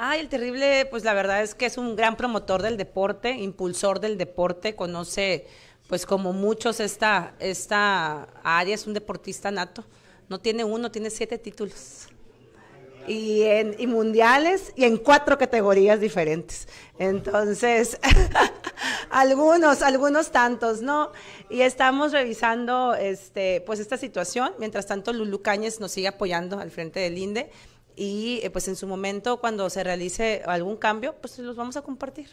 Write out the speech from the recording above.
Ah, el terrible, pues la verdad es que es un gran promotor del deporte, impulsor del deporte, conoce pues como muchos esta, esta área, es un deportista nato. No tiene uno, tiene siete títulos. Y, en, mundiales y en cuatro categorías diferentes. Entonces, algunos, algunos tantos, ¿no? Y estamos revisando este, pues esta situación. Mientras tanto, Lulu Cáñez nos sigue apoyando al frente del INDE y eh, pues en su momento cuando se realice algún cambio, pues los vamos a compartir.